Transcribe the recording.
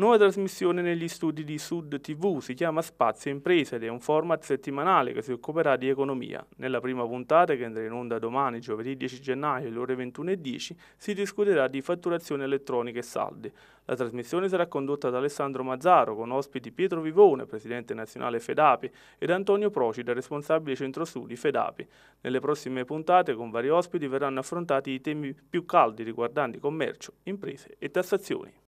Nuova trasmissione negli studi di Sud TV si chiama Spazio Imprese ed è un format settimanale che si occuperà di economia. Nella prima puntata, che andrà in onda domani, giovedì 10 gennaio, alle ore 21.10, si discuterà di fatturazione elettronica e saldi. La trasmissione sarà condotta da Alessandro Mazzaro con ospiti Pietro Vivone, presidente nazionale Fedapi, ed Antonio Procida, responsabile centro studi Fedapi. Nelle prossime puntate, con vari ospiti, verranno affrontati i temi più caldi riguardanti commercio, imprese e tassazioni.